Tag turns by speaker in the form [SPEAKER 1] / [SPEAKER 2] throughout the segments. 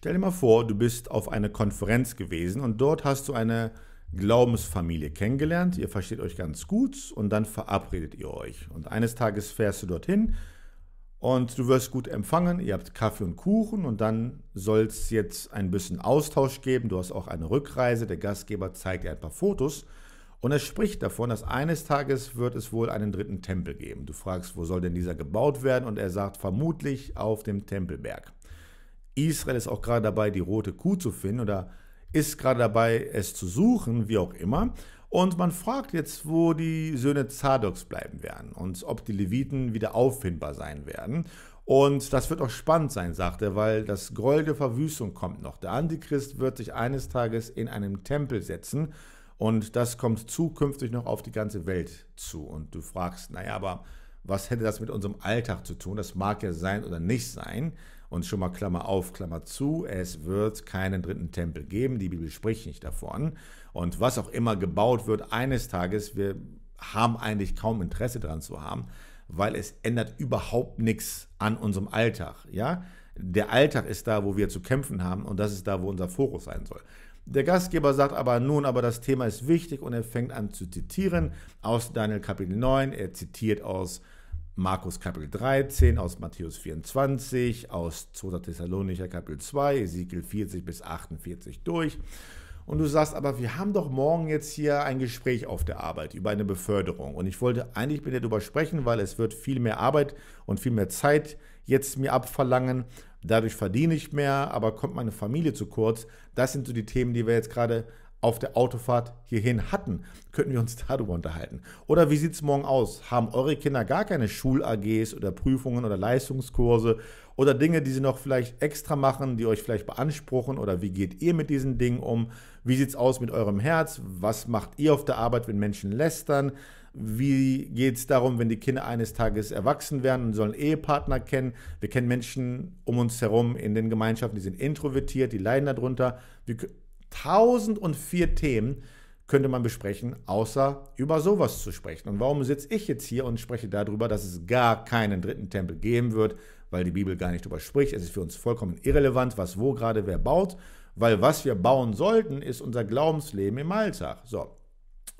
[SPEAKER 1] Stell dir mal vor, du bist auf einer Konferenz gewesen und dort hast du eine Glaubensfamilie kennengelernt, ihr versteht euch ganz gut und dann verabredet ihr euch. Und eines Tages fährst du dorthin und du wirst gut empfangen, ihr habt Kaffee und Kuchen und dann soll es jetzt ein bisschen Austausch geben, du hast auch eine Rückreise, der Gastgeber zeigt dir ein paar Fotos und er spricht davon, dass eines Tages wird es wohl einen dritten Tempel geben. Du fragst, wo soll denn dieser gebaut werden und er sagt vermutlich auf dem Tempelberg. Israel ist auch gerade dabei, die rote Kuh zu finden oder ist gerade dabei, es zu suchen, wie auch immer. Und man fragt jetzt, wo die Söhne Zadoks bleiben werden und ob die Leviten wieder auffindbar sein werden. Und das wird auch spannend sein, sagt er, weil das Groll der Verwüstung kommt noch. Der Antichrist wird sich eines Tages in einem Tempel setzen und das kommt zukünftig noch auf die ganze Welt zu. Und du fragst, naja, aber was hätte das mit unserem Alltag zu tun? Das mag ja sein oder nicht sein. Und schon mal Klammer auf, Klammer zu, es wird keinen dritten Tempel geben, die Bibel spricht nicht davon. Und was auch immer gebaut wird, eines Tages, wir haben eigentlich kaum Interesse daran zu haben, weil es ändert überhaupt nichts an unserem Alltag. Ja? Der Alltag ist da, wo wir zu kämpfen haben und das ist da, wo unser Fokus sein soll. Der Gastgeber sagt aber nun, aber das Thema ist wichtig und er fängt an zu zitieren aus Daniel Kapitel 9. Er zitiert aus Markus Kapitel 13, aus Matthäus 24, aus 2. Thessalonicher Kapitel 2, Ezekiel 40 bis 48 durch. Und du sagst aber, wir haben doch morgen jetzt hier ein Gespräch auf der Arbeit über eine Beförderung. Und ich wollte eigentlich mit dir darüber sprechen, weil es wird viel mehr Arbeit und viel mehr Zeit jetzt mir abverlangen. Dadurch verdiene ich mehr, aber kommt meine Familie zu kurz. Das sind so die Themen, die wir jetzt gerade auf der Autofahrt hierhin hatten, könnten wir uns darüber unterhalten. Oder wie sieht es morgen aus? Haben eure Kinder gar keine Schul-AGs oder Prüfungen oder Leistungskurse oder Dinge, die sie noch vielleicht extra machen, die euch vielleicht beanspruchen? Oder wie geht ihr mit diesen Dingen um? Wie sieht es aus mit eurem Herz? Was macht ihr auf der Arbeit, wenn Menschen lästern? Wie geht es darum, wenn die Kinder eines Tages erwachsen werden und sollen Ehepartner kennen? Wir kennen Menschen um uns herum in den Gemeinschaften, die sind introvertiert, die leiden darunter. Wir 1004 Themen könnte man besprechen, außer über sowas zu sprechen. Und warum sitze ich jetzt hier und spreche darüber, dass es gar keinen dritten Tempel geben wird, weil die Bibel gar nicht darüber spricht. Es ist für uns vollkommen irrelevant, was wo gerade wer baut, weil was wir bauen sollten, ist unser Glaubensleben im Alltag. So,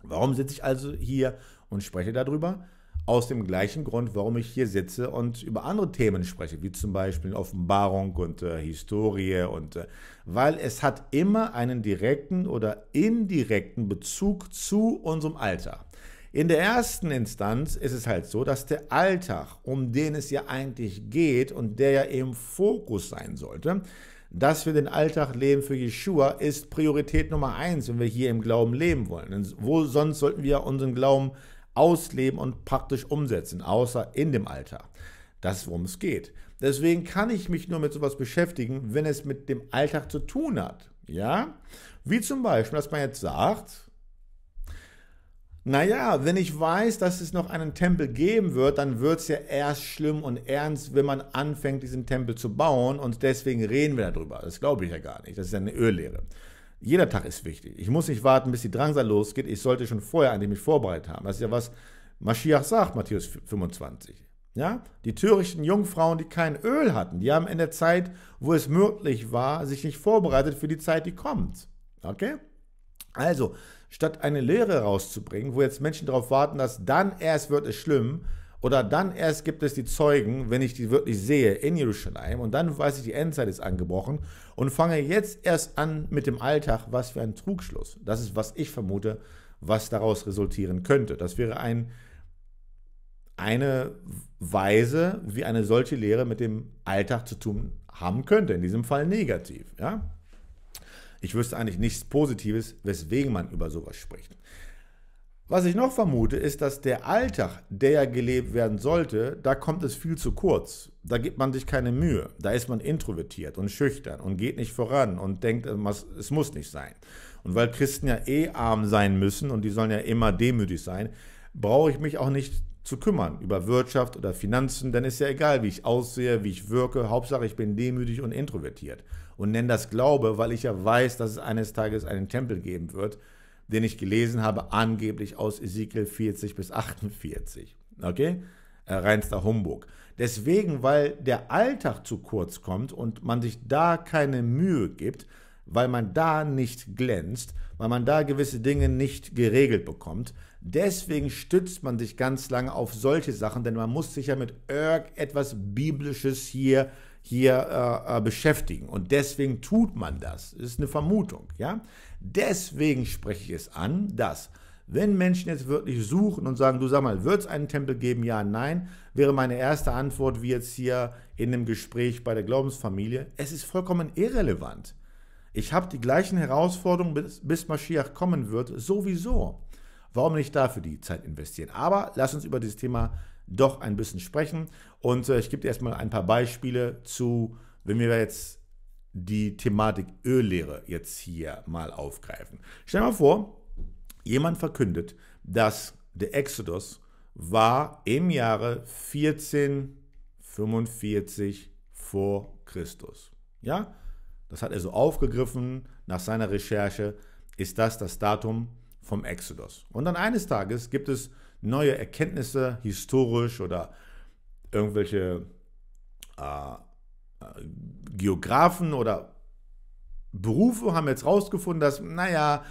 [SPEAKER 1] warum sitze ich also hier und spreche darüber? aus dem gleichen Grund, warum ich hier sitze und über andere Themen spreche, wie zum Beispiel Offenbarung und äh, Historie und äh, weil es hat immer einen direkten oder indirekten Bezug zu unserem Alltag. In der ersten Instanz ist es halt so, dass der Alltag, um den es ja eigentlich geht und der ja im Fokus sein sollte, dass wir den Alltag leben für Yeshua, ist Priorität Nummer eins, wenn wir hier im Glauben leben wollen. Denn wo sonst sollten wir unseren Glauben ausleben und praktisch umsetzen, außer in dem Alter. Das ist, worum es geht. Deswegen kann ich mich nur mit sowas beschäftigen, wenn es mit dem Alltag zu tun hat. Ja? Wie zum Beispiel, dass man jetzt sagt, naja, wenn ich weiß, dass es noch einen Tempel geben wird, dann wird es ja erst schlimm und ernst, wenn man anfängt, diesen Tempel zu bauen. Und deswegen reden wir darüber. Das glaube ich ja gar nicht. Das ist ja eine Öllehre. Jeder Tag ist wichtig. Ich muss nicht warten, bis die Drangsal losgeht. Ich sollte schon vorher an dem mich vorbereitet haben. Das ist ja was Maschiach sagt, Matthäus 25. Ja? Die törichten Jungfrauen, die kein Öl hatten, die haben in der Zeit, wo es möglich war, sich nicht vorbereitet für die Zeit, die kommt. Okay? Also, statt eine Lehre rauszubringen, wo jetzt Menschen darauf warten, dass dann erst wird es schlimm, oder dann erst gibt es die Zeugen, wenn ich die wirklich sehe in Jerusalem. Und dann weiß ich, die Endzeit ist angebrochen und fange jetzt erst an mit dem Alltag. Was für ein Trugschluss. Das ist, was ich vermute, was daraus resultieren könnte. Das wäre ein, eine Weise, wie eine solche Lehre mit dem Alltag zu tun haben könnte. In diesem Fall negativ. Ja? Ich wüsste eigentlich nichts Positives, weswegen man über sowas spricht. Was ich noch vermute, ist, dass der Alltag, der ja gelebt werden sollte, da kommt es viel zu kurz. Da gibt man sich keine Mühe. Da ist man introvertiert und schüchtern und geht nicht voran und denkt, äh, es muss nicht sein. Und weil Christen ja eh arm sein müssen und die sollen ja immer demütig sein, brauche ich mich auch nicht zu kümmern über Wirtschaft oder Finanzen, denn ist ja egal, wie ich aussehe, wie ich wirke. Hauptsache, ich bin demütig und introvertiert. Und nenne das Glaube, weil ich ja weiß, dass es eines Tages einen Tempel geben wird, den ich gelesen habe, angeblich aus Ezekiel 40 bis 48. Okay? Äh, reinster Humbug. Deswegen, weil der Alltag zu kurz kommt und man sich da keine Mühe gibt, weil man da nicht glänzt, weil man da gewisse Dinge nicht geregelt bekommt. Deswegen stützt man sich ganz lange auf solche Sachen, denn man muss sich ja mit irgendetwas Biblisches hier hier äh, äh, beschäftigen. Und deswegen tut man das. Das ist eine Vermutung. Ja? Deswegen spreche ich es an, dass wenn Menschen jetzt wirklich suchen und sagen, du sag mal, wird es einen Tempel geben? Ja, nein, wäre meine erste Antwort wie jetzt hier in dem Gespräch bei der Glaubensfamilie. Es ist vollkommen irrelevant. Ich habe die gleichen Herausforderungen, bis, bis Mashiach kommen wird, sowieso. Warum nicht dafür die Zeit investieren? Aber lass uns über dieses Thema doch ein bisschen sprechen. Und äh, ich gebe dir erstmal ein paar Beispiele zu, wenn wir jetzt die Thematik Öllehre jetzt hier mal aufgreifen. Stell dir mal vor, jemand verkündet, dass der Exodus war im Jahre 1445 vor Christus. Ja, das hat er so aufgegriffen nach seiner Recherche, ist das das Datum vom Exodus. Und dann eines Tages gibt es neue Erkenntnisse, historisch oder irgendwelche äh, äh, Geografen oder Berufe haben jetzt rausgefunden, dass, naja,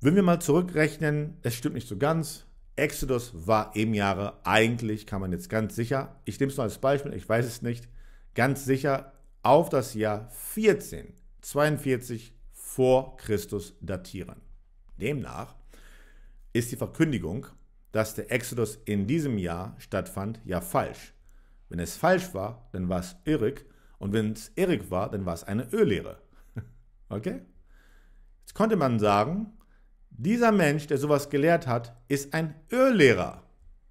[SPEAKER 1] wenn wir mal zurückrechnen, es stimmt nicht so ganz. Exodus war im Jahre, eigentlich kann man jetzt ganz sicher, ich nehme es nur als Beispiel, ich weiß es nicht, ganz sicher auf das Jahr 1442 vor Christus datieren. Demnach ist die Verkündigung dass der Exodus in diesem Jahr stattfand, ja falsch. Wenn es falsch war, dann war es irrig. Und wenn es irrig war, dann war es eine Öllehre. Okay? Jetzt konnte man sagen, dieser Mensch, der sowas gelehrt hat, ist ein Öllehrer.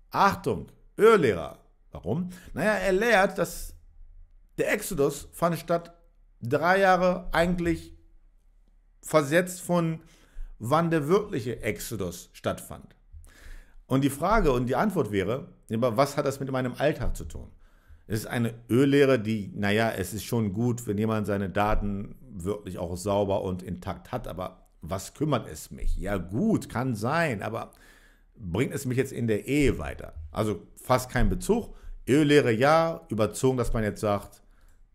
[SPEAKER 1] Achtung, Öllehrer. Warum? Naja, er lehrt, dass der Exodus fand statt drei Jahre eigentlich versetzt von wann der wirkliche Exodus stattfand. Und die Frage und die Antwort wäre, was hat das mit meinem Alltag zu tun? Es ist eine Öllehre, die, naja, es ist schon gut, wenn jemand seine Daten wirklich auch sauber und intakt hat, aber was kümmert es mich? Ja gut, kann sein, aber bringt es mich jetzt in der Ehe weiter? Also fast kein Bezug. Öllehre ja, überzogen, dass man jetzt sagt,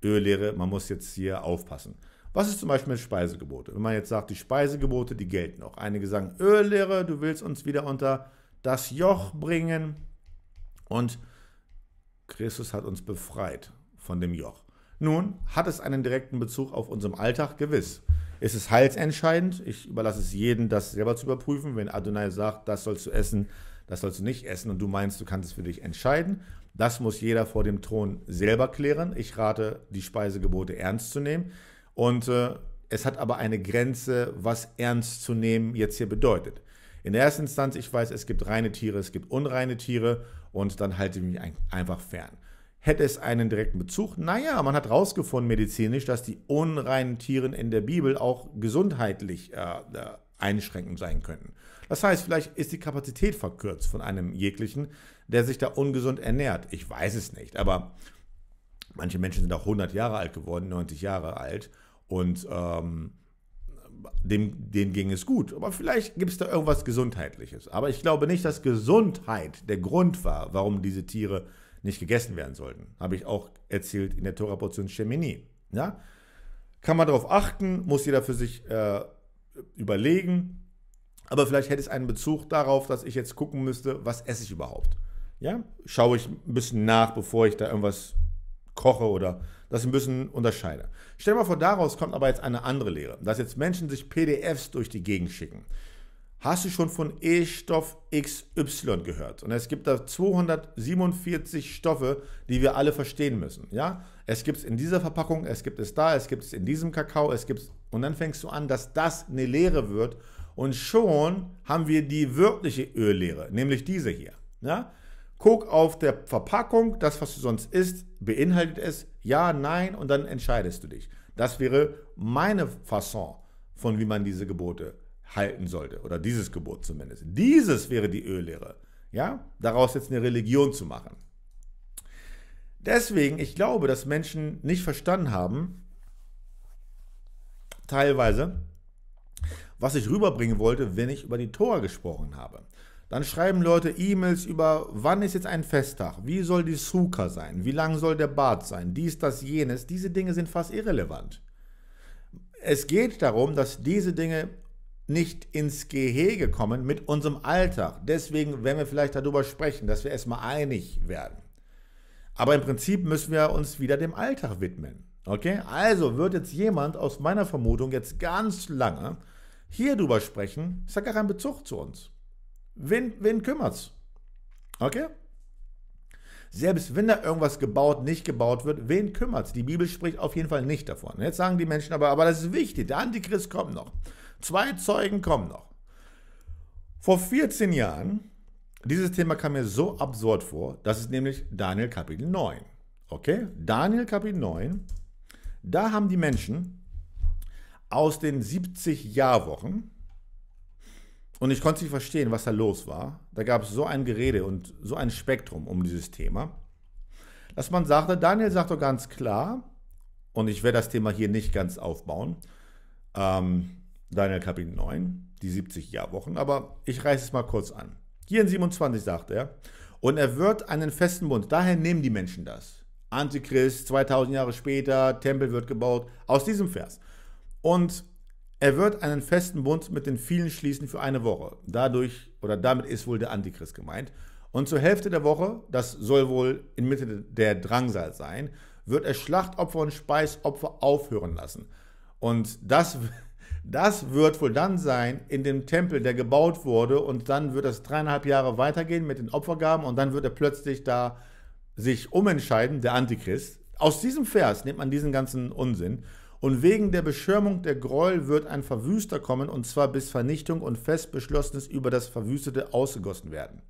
[SPEAKER 1] Öllehre, man muss jetzt hier aufpassen. Was ist zum Beispiel mit Speisegebote? Wenn man jetzt sagt, die Speisegebote, die gelten noch. Einige sagen, Öllehre, du willst uns wieder unter das Joch bringen. Und Christus hat uns befreit von dem Joch. Nun, hat es einen direkten Bezug auf unserem Alltag? Gewiss. Ist es heilsentscheidend? Ich überlasse es jedem, das selber zu überprüfen. Wenn Adonai sagt, das sollst du essen, das sollst du nicht essen und du meinst, du kannst es für dich entscheiden, das muss jeder vor dem Thron selber klären. Ich rate, die Speisegebote ernst zu nehmen. Und äh, es hat aber eine Grenze, was ernst zu nehmen jetzt hier bedeutet. In der ersten Instanz, ich weiß, es gibt reine Tiere, es gibt unreine Tiere und dann halte ich mich einfach fern. Hätte es einen direkten Bezug? Naja, man hat herausgefunden medizinisch, dass die unreinen Tiere in der Bibel auch gesundheitlich äh, äh, einschränkend sein könnten. Das heißt, vielleicht ist die Kapazität verkürzt von einem jeglichen, der sich da ungesund ernährt. Ich weiß es nicht, aber manche Menschen sind auch 100 Jahre alt geworden, 90 Jahre alt und ähm, dem, denen ging es gut. Aber vielleicht gibt es da irgendwas Gesundheitliches. Aber ich glaube nicht, dass Gesundheit der Grund war, warum diese Tiere nicht gegessen werden sollten. Habe ich auch erzählt in der Toraportion portion Chemini. Ja? Kann man darauf achten, muss jeder für sich äh, überlegen. Aber vielleicht hätte es einen Bezug darauf, dass ich jetzt gucken müsste, was esse ich überhaupt. Ja? Schaue ich ein bisschen nach, bevor ich da irgendwas koche oder das müssen unterscheiden. Stell dir mal vor, daraus kommt aber jetzt eine andere Lehre, dass jetzt Menschen sich PDFs durch die Gegend schicken. Hast du schon von E-Stoff XY gehört? Und es gibt da 247 Stoffe, die wir alle verstehen müssen. Ja? Es gibt es in dieser Verpackung, es gibt es da, es gibt es in diesem Kakao, es gibt es. Und dann fängst du an, dass das eine Lehre wird. Und schon haben wir die wirkliche Öllehre, nämlich diese hier. Ja? Guck auf der Verpackung, das, was du sonst isst, beinhaltet es. Ja, nein und dann entscheidest du dich. Das wäre meine Fasson von wie man diese Gebote halten sollte oder dieses Gebot zumindest. Dieses wäre die Öllehre, ja? Daraus jetzt eine Religion zu machen. Deswegen, ich glaube, dass Menschen nicht verstanden haben, teilweise, was ich rüberbringen wollte, wenn ich über die Tora gesprochen habe. Dann schreiben Leute E-Mails über, wann ist jetzt ein Festtag, wie soll die Suka sein, wie lang soll der Bart sein, dies, das, jenes. Diese Dinge sind fast irrelevant. Es geht darum, dass diese Dinge nicht ins Gehege kommen mit unserem Alltag. Deswegen werden wir vielleicht darüber sprechen, dass wir erstmal einig werden. Aber im Prinzip müssen wir uns wieder dem Alltag widmen. Okay? Also wird jetzt jemand aus meiner Vermutung jetzt ganz lange hier drüber sprechen, ist ja gar kein Bezug zu uns. Wen, wen kümmert's? Okay? Selbst wenn da irgendwas gebaut, nicht gebaut wird, wen kümmert's? Die Bibel spricht auf jeden Fall nicht davon. Jetzt sagen die Menschen aber, aber das ist wichtig, der Antichrist kommt noch. Zwei Zeugen kommen noch. Vor 14 Jahren, dieses Thema kam mir so absurd vor, das ist nämlich Daniel Kapitel 9. Okay? Daniel Kapitel 9, da haben die Menschen aus den 70 Jahrwochen, und ich konnte nicht verstehen, was da los war. Da gab es so ein Gerede und so ein Spektrum um dieses Thema, dass man sagte, Daniel sagt doch ganz klar, und ich werde das Thema hier nicht ganz aufbauen, ähm, Daniel Kapitel 9, die 70 Jahrwochen, aber ich reiße es mal kurz an. Hier in 27 sagt er, und er wird einen festen Bund, daher nehmen die Menschen das. Antichrist, 2000 Jahre später, Tempel wird gebaut, aus diesem Vers. Und er wird einen festen Bund mit den vielen schließen für eine Woche. Dadurch oder damit ist wohl der Antichrist gemeint. Und zur Hälfte der Woche, das soll wohl in Mitte der Drangsal sein, wird er Schlachtopfer und Speisopfer aufhören lassen. Und das, das wird wohl dann sein in dem Tempel, der gebaut wurde. Und dann wird das dreieinhalb Jahre weitergehen mit den Opfergaben. Und dann wird er plötzlich da sich umentscheiden, der Antichrist. Aus diesem Vers nimmt man diesen ganzen Unsinn und wegen der Beschirmung der Gräuel wird ein Verwüster kommen, und zwar bis Vernichtung und Festbeschlossenes über das Verwüstete ausgegossen werden.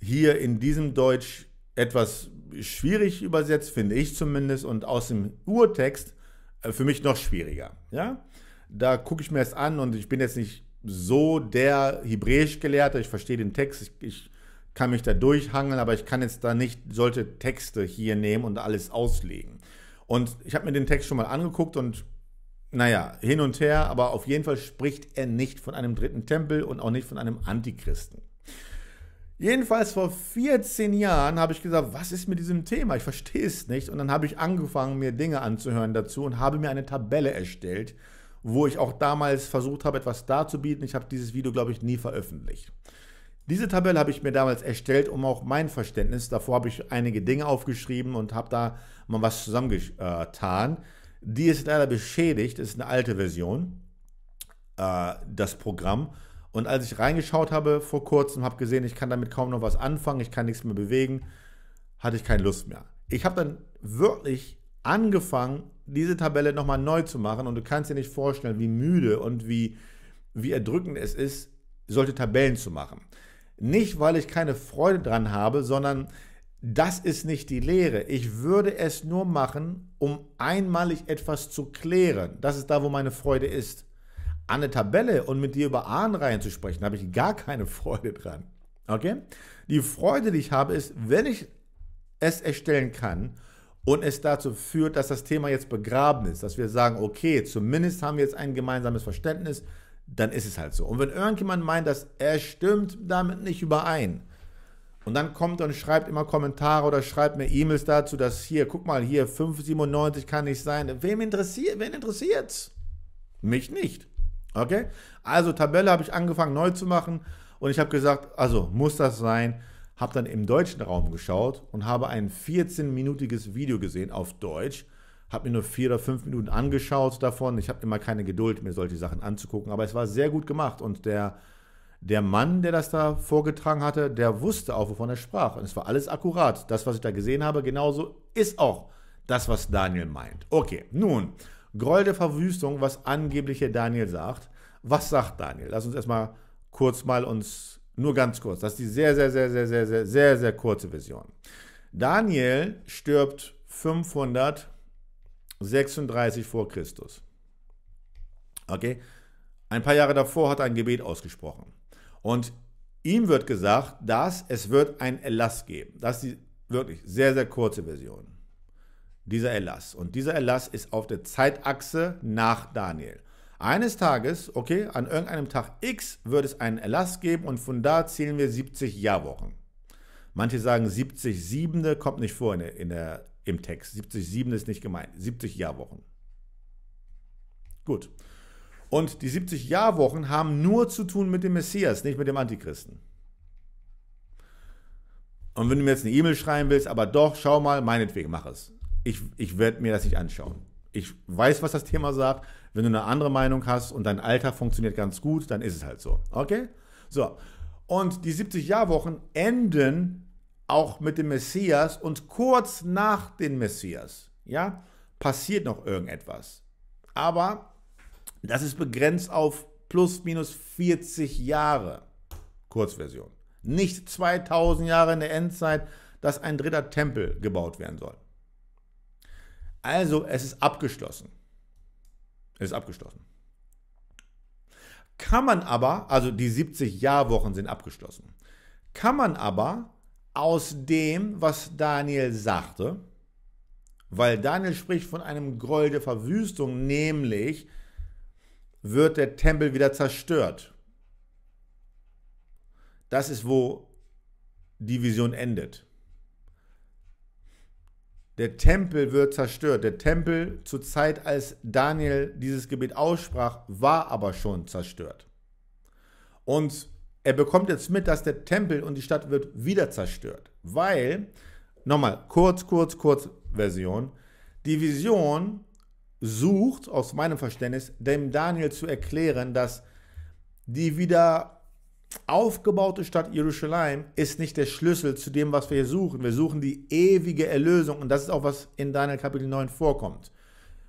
[SPEAKER 1] Hier in diesem Deutsch etwas schwierig übersetzt, finde ich zumindest, und aus dem Urtext äh, für mich noch schwieriger. Ja? Da gucke ich mir es an und ich bin jetzt nicht so der hebräisch Gelehrte, ich verstehe den Text, ich, ich, kann mich da durchhangeln, aber ich kann jetzt da nicht solche Texte hier nehmen und alles auslegen. Und ich habe mir den Text schon mal angeguckt und naja, hin und her, aber auf jeden Fall spricht er nicht von einem dritten Tempel und auch nicht von einem Antichristen. Jedenfalls vor 14 Jahren habe ich gesagt, was ist mit diesem Thema? Ich verstehe es nicht. Und dann habe ich angefangen, mir Dinge anzuhören dazu und habe mir eine Tabelle erstellt, wo ich auch damals versucht habe, etwas darzubieten. Ich habe dieses Video, glaube ich, nie veröffentlicht. Diese Tabelle habe ich mir damals erstellt, um auch mein Verständnis, davor habe ich einige Dinge aufgeschrieben und habe da mal was zusammengetan. Die ist leider beschädigt, ist eine alte Version, äh, das Programm. Und als ich reingeschaut habe vor kurzem, habe gesehen, ich kann damit kaum noch was anfangen, ich kann nichts mehr bewegen, hatte ich keine Lust mehr. Ich habe dann wirklich angefangen, diese Tabelle nochmal neu zu machen und du kannst dir nicht vorstellen, wie müde und wie, wie erdrückend es ist, solche Tabellen zu machen. Nicht, weil ich keine Freude dran habe, sondern das ist nicht die Lehre. Ich würde es nur machen, um einmalig etwas zu klären. Das ist da, wo meine Freude ist. An eine Tabelle und mit dir über Ahnenreihen zu sprechen, habe ich gar keine Freude dran. Okay? Die Freude, die ich habe, ist, wenn ich es erstellen kann und es dazu führt, dass das Thema jetzt begraben ist, dass wir sagen, okay, zumindest haben wir jetzt ein gemeinsames Verständnis, dann ist es halt so. Und wenn irgendjemand meint, dass er stimmt damit nicht überein, und dann kommt und schreibt immer Kommentare oder schreibt mir E-Mails dazu, dass hier, guck mal, hier 597 kann nicht sein. Wem interessiert, wen interessiert's? Mich nicht. Okay? Also Tabelle habe ich angefangen neu zu machen und ich habe gesagt, also muss das sein. Habe dann im deutschen Raum geschaut und habe ein 14-minütiges Video gesehen auf Deutsch habe mir nur vier oder fünf Minuten angeschaut davon. Ich habe immer keine Geduld, mir solche Sachen anzugucken, aber es war sehr gut gemacht und der, der Mann, der das da vorgetragen hatte, der wusste auch, wovon er sprach. Und es war alles akkurat. Das, was ich da gesehen habe, genauso ist auch das, was Daniel meint. Okay, nun, Groll der Verwüstung, was angeblich hier Daniel sagt. Was sagt Daniel? Lass uns erstmal kurz mal uns, nur ganz kurz, das ist die sehr, sehr, sehr, sehr, sehr, sehr, sehr, sehr kurze Vision. Daniel stirbt 500 36 vor Christus. Okay? Ein paar Jahre davor hat er ein Gebet ausgesprochen. Und ihm wird gesagt, dass es wird ein Erlass geben. Das ist die wirklich sehr, sehr kurze Version. Dieser Erlass. Und dieser Erlass ist auf der Zeitachse nach Daniel. Eines Tages, okay, an irgendeinem Tag X wird es einen Erlass geben und von da zählen wir 70 Jahrwochen. Manche sagen 70 Siebende, kommt nicht vor in der, in der im Text. 70,7 ist nicht gemeint. 70 Jahrwochen. Gut. Und die 70 Jahrwochen haben nur zu tun mit dem Messias, nicht mit dem Antichristen. Und wenn du mir jetzt eine E-Mail schreiben willst, aber doch, schau mal, meinetwegen, mach es. Ich, ich werde mir das nicht anschauen. Ich weiß, was das Thema sagt. Wenn du eine andere Meinung hast und dein Alltag funktioniert ganz gut, dann ist es halt so. Okay? So. Und die 70 Jahrwochen enden auch mit dem Messias und kurz nach dem Messias, ja, passiert noch irgendetwas. Aber das ist begrenzt auf plus minus 40 Jahre. Kurzversion. Nicht 2000 Jahre in der Endzeit, dass ein dritter Tempel gebaut werden soll. Also es ist abgeschlossen. Es ist abgeschlossen. Kann man aber, also die 70 Jahrwochen sind abgeschlossen. Kann man aber aus dem, was Daniel sagte, weil Daniel spricht von einem Groll der Verwüstung, nämlich wird der Tempel wieder zerstört. Das ist, wo die Vision endet. Der Tempel wird zerstört. Der Tempel zur Zeit, als Daniel dieses Gebet aussprach, war aber schon zerstört. Und er bekommt jetzt mit, dass der Tempel und die Stadt wird wieder zerstört. Weil, nochmal, kurz, kurz, kurz Version, die Vision sucht, aus meinem Verständnis, dem Daniel zu erklären, dass die wieder aufgebaute Stadt Jerusalem ist nicht der Schlüssel zu dem, was wir hier suchen. Wir suchen die ewige Erlösung und das ist auch, was in Daniel Kapitel 9 vorkommt.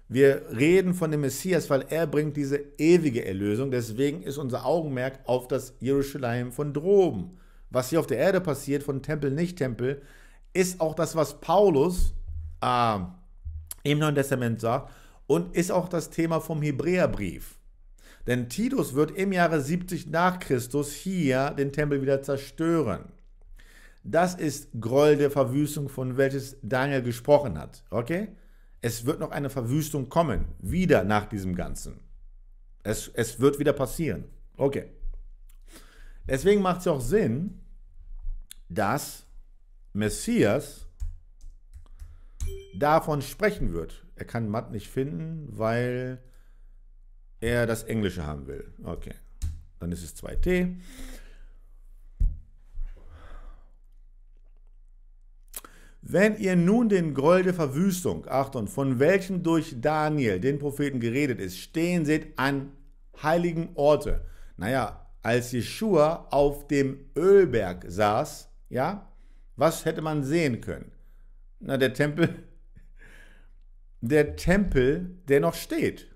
[SPEAKER 1] Wir reden von dem Messias, weil er bringt diese ewige Erlösung. Deswegen ist unser Augenmerk auf das Jerusalem von droben. Was hier auf der Erde passiert, von Tempel, nicht Tempel, ist auch das, was Paulus äh, im Neuen Testament sagt und ist auch das Thema vom Hebräerbrief. Denn Titus wird im Jahre 70 nach Christus hier den Tempel wieder zerstören. Das ist Groll der Verwüstung, von welches Daniel gesprochen hat. Okay? es wird noch eine Verwüstung kommen, wieder nach diesem Ganzen. Es, es wird wieder passieren. Okay. Deswegen macht es auch Sinn, dass Messias davon sprechen wird. Er kann Matt nicht finden, weil er das Englische haben will. Okay. Dann ist es 2t. Wenn ihr nun den Groll der Verwüstung, Achtung, von welchem durch Daniel, den Propheten, geredet ist, stehen seht an heiligen Orte. Naja, als Jeschua auf dem Ölberg saß, ja, was hätte man sehen können? Na, der Tempel, der Tempel, der noch steht.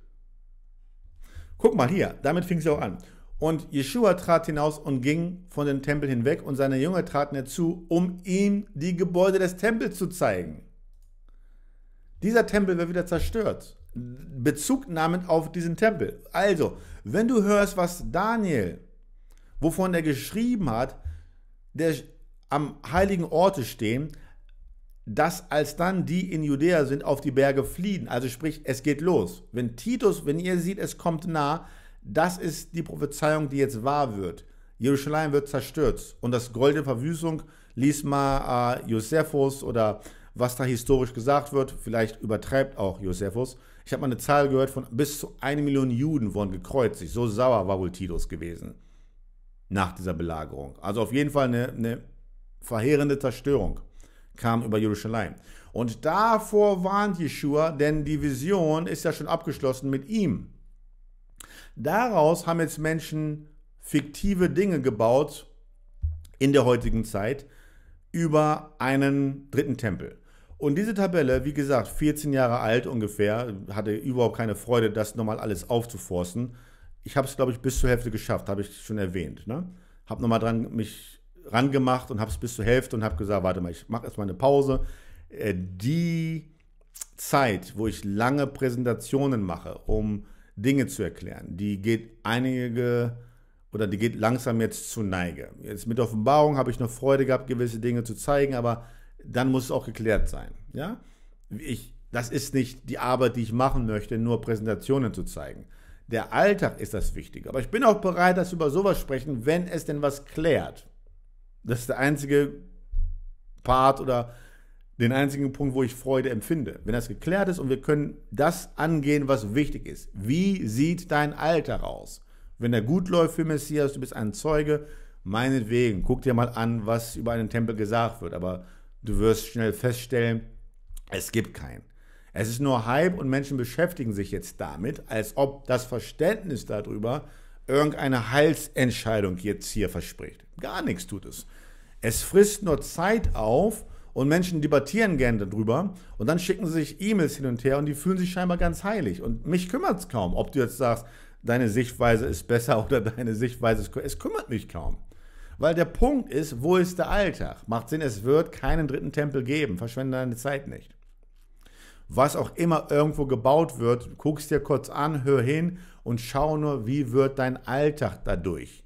[SPEAKER 1] Guck mal hier, damit fing es ja auch an. Und Jeshua trat hinaus und ging von dem Tempel hinweg, und seine Jünger traten herzu, um ihm die Gebäude des Tempels zu zeigen. Dieser Tempel wird wieder zerstört. Bezug nahmend auf diesen Tempel. Also, wenn du hörst, was Daniel, wovon er geschrieben hat, der am heiligen Orte stehen, dass als dann die in Judäa sind, auf die Berge fliehen. Also sprich, es geht los. Wenn Titus, wenn ihr seht, es kommt nah, das ist die Prophezeiung, die jetzt wahr wird. Jerusalem wird zerstört. Und das Gold der Verwüstung, lies mal äh, Josephus oder was da historisch gesagt wird, vielleicht übertreibt auch Josephus. Ich habe mal eine Zahl gehört von bis zu eine Million Juden wurden gekreuzigt. So sauer war wohl Titus gewesen nach dieser Belagerung. Also auf jeden Fall eine, eine verheerende Zerstörung kam über Jerusalem. Und davor warnt Jeschua, denn die Vision ist ja schon abgeschlossen mit ihm. Daraus haben jetzt Menschen fiktive Dinge gebaut in der heutigen Zeit über einen dritten Tempel. Und diese Tabelle, wie gesagt, 14 Jahre alt ungefähr, hatte überhaupt keine Freude, das nochmal alles aufzuforsten. Ich habe es, glaube ich, bis zur Hälfte geschafft, habe ich schon erwähnt. Ne? Habe nochmal dran mich rangemacht und habe es bis zur Hälfte und habe gesagt, warte mal, ich mache erstmal eine Pause. Äh, die Zeit, wo ich lange Präsentationen mache, um Dinge zu erklären. Die geht einige oder die geht langsam jetzt zu Neige. Jetzt mit Offenbarung habe ich noch Freude gehabt, gewisse Dinge zu zeigen, aber dann muss es auch geklärt sein. Ja? Ich, das ist nicht die Arbeit, die ich machen möchte, nur Präsentationen zu zeigen. Der Alltag ist das Wichtige. Aber ich bin auch bereit, dass wir über sowas sprechen, wenn es denn was klärt. Das ist der einzige Part oder den einzigen Punkt, wo ich Freude empfinde. Wenn das geklärt ist und wir können das angehen, was wichtig ist. Wie sieht dein Alter aus? Wenn er gut läuft für Messias, du bist ein Zeuge, meinetwegen, guck dir mal an, was über einen Tempel gesagt wird. Aber du wirst schnell feststellen, es gibt keinen. Es ist nur Hype und Menschen beschäftigen sich jetzt damit, als ob das Verständnis darüber irgendeine Heilsentscheidung jetzt hier verspricht. Gar nichts tut es. Es frisst nur Zeit auf, und Menschen debattieren gerne darüber und dann schicken sie sich E-Mails hin und her und die fühlen sich scheinbar ganz heilig. Und mich kümmert es kaum, ob du jetzt sagst, deine Sichtweise ist besser oder deine Sichtweise ist. Es kümmert mich kaum. Weil der Punkt ist, wo ist der Alltag? Macht Sinn, es wird keinen dritten Tempel geben. Verschwende deine Zeit nicht. Was auch immer irgendwo gebaut wird, guck es dir kurz an, hör hin und schau nur, wie wird dein Alltag dadurch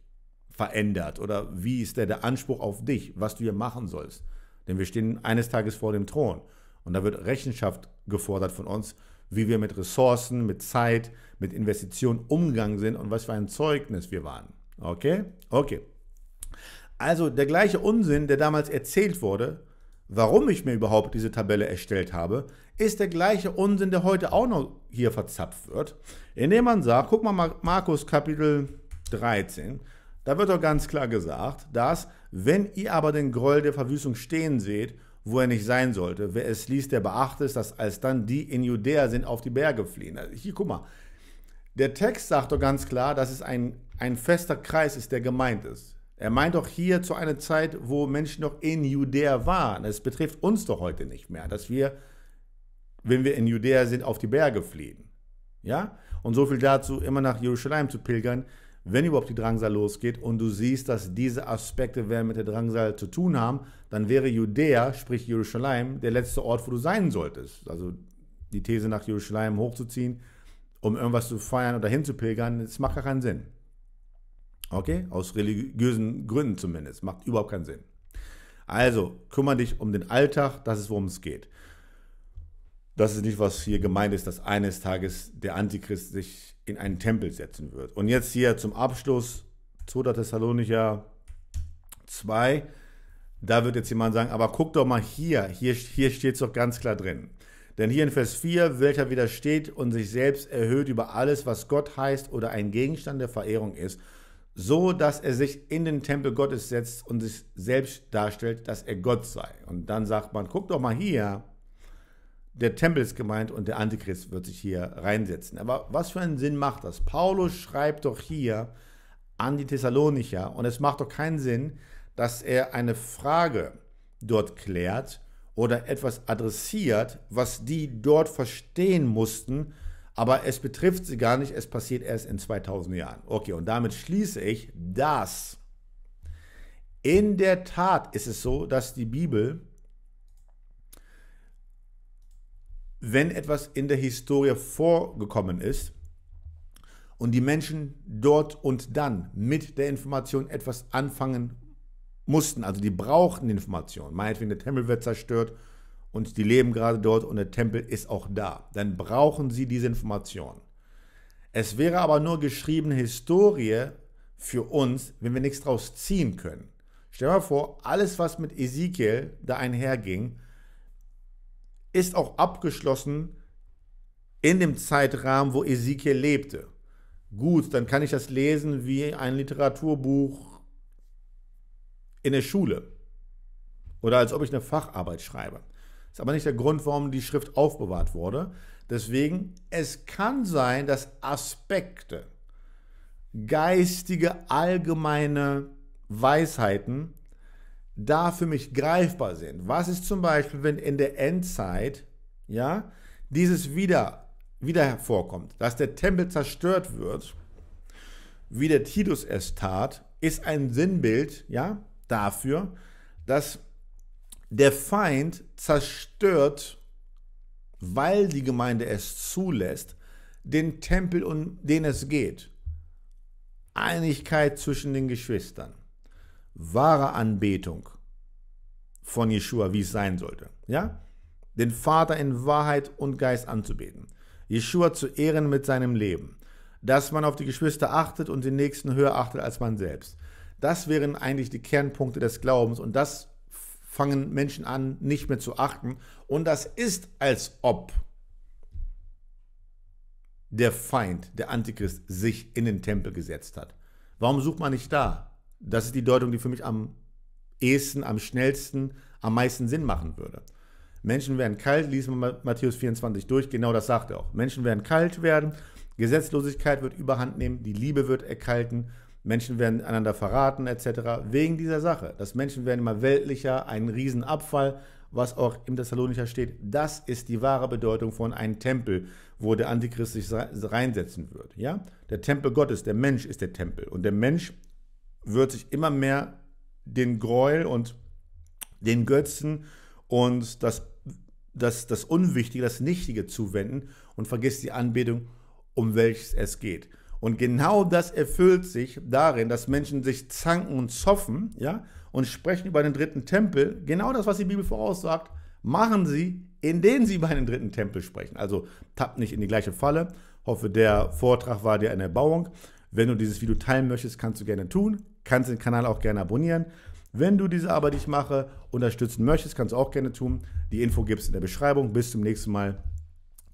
[SPEAKER 1] verändert oder wie ist der, der Anspruch auf dich, was du hier machen sollst. Denn wir stehen eines Tages vor dem Thron. Und da wird Rechenschaft gefordert von uns, wie wir mit Ressourcen, mit Zeit, mit Investitionen umgegangen sind und was für ein Zeugnis wir waren. Okay? Okay. Also der gleiche Unsinn, der damals erzählt wurde, warum ich mir überhaupt diese Tabelle erstellt habe, ist der gleiche Unsinn, der heute auch noch hier verzapft wird, indem man sagt, guck mal Markus Kapitel 13, da wird doch ganz klar gesagt, dass, wenn ihr aber den Groll der Verwüstung stehen seht, wo er nicht sein sollte, wer es liest, der beachtet es, dass dann die in Judäa sind, auf die Berge fliehen. Also hier, guck mal, der Text sagt doch ganz klar, dass es ein, ein fester Kreis ist, der gemeint ist. Er meint doch hier zu einer Zeit, wo Menschen noch in Judäa waren. Es betrifft uns doch heute nicht mehr, dass wir, wenn wir in Judäa sind, auf die Berge fliehen. Ja? Und so viel dazu, immer nach Jerusalem zu pilgern, wenn überhaupt die Drangsal losgeht und du siehst, dass diese Aspekte werden mit der Drangsal zu tun haben, dann wäre Judäa, sprich Jerusalem, der letzte Ort, wo du sein solltest. Also die These nach Jerusalem hochzuziehen, um irgendwas zu feiern oder hinzupilgern, das macht gar keinen Sinn. Okay? Aus religiösen Gründen zumindest. Macht überhaupt keinen Sinn. Also, kümmere dich um den Alltag, das ist, worum es geht das ist nicht, was hier gemeint ist, dass eines Tages der Antichrist sich in einen Tempel setzen wird. Und jetzt hier zum Abschluss, 2. Thessalonicher 2, da wird jetzt jemand sagen, aber guck doch mal hier, hier, hier steht es doch ganz klar drin. Denn hier in Vers 4, welcher widersteht und sich selbst erhöht über alles, was Gott heißt oder ein Gegenstand der Verehrung ist, so dass er sich in den Tempel Gottes setzt und sich selbst darstellt, dass er Gott sei. Und dann sagt man, guck doch mal hier, der Tempel ist gemeint und der Antichrist wird sich hier reinsetzen. Aber was für einen Sinn macht das? Paulus schreibt doch hier an die Thessalonicher und es macht doch keinen Sinn, dass er eine Frage dort klärt oder etwas adressiert, was die dort verstehen mussten, aber es betrifft sie gar nicht, es passiert erst in 2000 Jahren. Okay, und damit schließe ich, dass in der Tat ist es so, dass die Bibel wenn etwas in der Historie vorgekommen ist und die Menschen dort und dann mit der Information etwas anfangen mussten, also die brauchten die Information, meinetwegen der Tempel wird zerstört und die leben gerade dort und der Tempel ist auch da, dann brauchen sie diese Information. Es wäre aber nur geschriebene Historie für uns, wenn wir nichts draus ziehen können. Stell dir mal vor, alles, was mit Ezekiel da einherging, ist auch abgeschlossen in dem Zeitrahmen, wo Ezekiel lebte. Gut, dann kann ich das lesen wie ein Literaturbuch in der Schule oder als ob ich eine Facharbeit schreibe. Das ist aber nicht der Grund, warum die Schrift aufbewahrt wurde. Deswegen, es kann sein, dass Aspekte, geistige, allgemeine Weisheiten da für mich greifbar sind. Was ist zum Beispiel, wenn in der Endzeit, ja, dieses wieder, wieder hervorkommt, dass der Tempel zerstört wird, wie der Titus es tat, ist ein Sinnbild, ja, dafür, dass der Feind zerstört, weil die Gemeinde es zulässt, den Tempel, um den es geht. Einigkeit zwischen den Geschwistern wahre Anbetung von Jeshua, wie es sein sollte. Ja? Den Vater in Wahrheit und Geist anzubeten. Jeshua zu ehren mit seinem Leben. Dass man auf die Geschwister achtet und den Nächsten höher achtet als man selbst. Das wären eigentlich die Kernpunkte des Glaubens und das fangen Menschen an, nicht mehr zu achten. Und das ist, als ob der Feind, der Antichrist, sich in den Tempel gesetzt hat. Warum sucht man nicht da? Das ist die Deutung, die für mich am ehesten, am schnellsten, am meisten Sinn machen würde. Menschen werden kalt, liest man Matthäus 24 durch, genau das sagt er auch. Menschen werden kalt werden, Gesetzlosigkeit wird überhand nehmen, die Liebe wird erkalten, Menschen werden einander verraten etc. Wegen dieser Sache. dass Menschen werden immer weltlicher, ein Riesenabfall, was auch im Thessalonicher steht. Das ist die wahre Bedeutung von einem Tempel, wo der Antichrist sich reinsetzen wird. Ja? Der Tempel Gottes, der Mensch ist der Tempel. Und der Mensch wird sich immer mehr den Gräuel und den Götzen und das, das, das Unwichtige, das Nichtige zuwenden und vergisst die Anbetung, um welches es geht. Und genau das erfüllt sich darin, dass Menschen sich zanken und zoffen, ja, und sprechen über den dritten Tempel. Genau das, was die Bibel voraussagt, machen sie, indem sie über den dritten Tempel sprechen. Also tappt nicht in die gleiche Falle. Hoffe, der Vortrag war dir eine Erbauung. Wenn du dieses Video teilen möchtest, kannst du gerne tun kannst den Kanal auch gerne abonnieren. Wenn du diese Arbeit, die ich mache, unterstützen möchtest, kannst du auch gerne tun. Die Info gibt es in der Beschreibung. Bis zum nächsten Mal.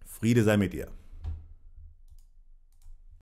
[SPEAKER 1] Friede sei mit dir.